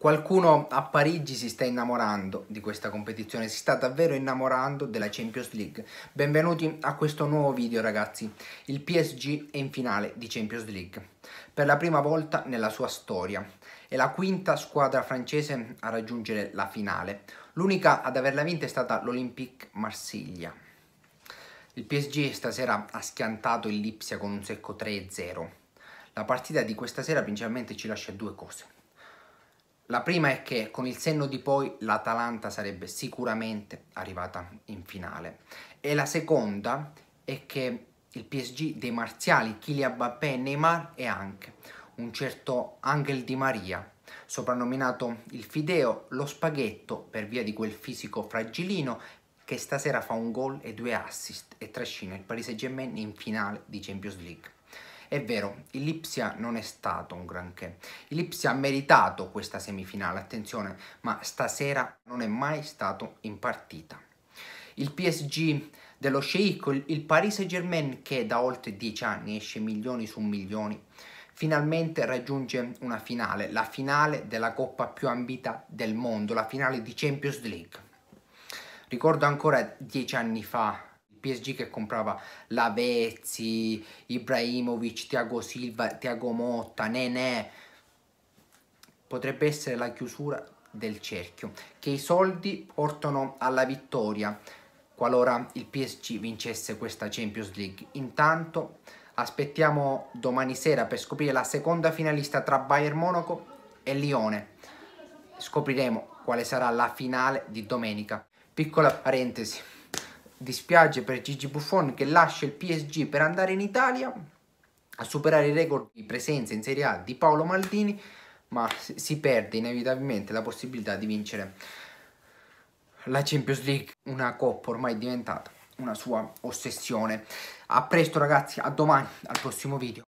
Qualcuno a Parigi si sta innamorando di questa competizione, si sta davvero innamorando della Champions League. Benvenuti a questo nuovo video ragazzi. Il PSG è in finale di Champions League per la prima volta nella sua storia. È la quinta squadra francese a raggiungere la finale. L'unica ad averla vinta è stata l'Olympique Marsiglia. Il PSG stasera ha schiantato il Lipsia con un secco 3-0. La partita di questa sera principalmente ci lascia due cose la prima è che con il senno di poi l'Atalanta sarebbe sicuramente arrivata in finale e la seconda è che il PSG dei marziali, Kylian Mbappé, Neymar e anche un certo Angel Di Maria, soprannominato il Fideo, lo spaghetto per via di quel fisico fragilino che stasera fa un gol e due assist e trascina il Paris Saint-Germain in finale di Champions League. È vero, il Lipsia non è stato un granché. Il Lipsia ha meritato questa semifinale, attenzione, ma stasera non è mai stato in partita. Il PSG dello sceicco, il Paris Saint-Germain che da oltre dieci anni esce milioni su milioni, finalmente raggiunge una finale, la finale della coppa più ambita del mondo, la finale di Champions League. Ricordo ancora dieci anni fa PSG che comprava Lavezzi, Ibrahimovic, Tiago Silva, Tiago Motta, Nenè, potrebbe essere la chiusura del cerchio, che i soldi portano alla vittoria qualora il PSG vincesse questa Champions League. Intanto aspettiamo domani sera per scoprire la seconda finalista tra Bayern Monaco e Lione. Scopriremo quale sarà la finale di domenica. Piccola parentesi, dispiace per Gigi Buffon che lascia il PSG per andare in Italia a superare il record di presenza in Serie A di Paolo Maldini, ma si perde inevitabilmente la possibilità di vincere la Champions League, una coppa ormai diventata una sua ossessione. A presto ragazzi, a domani al prossimo video.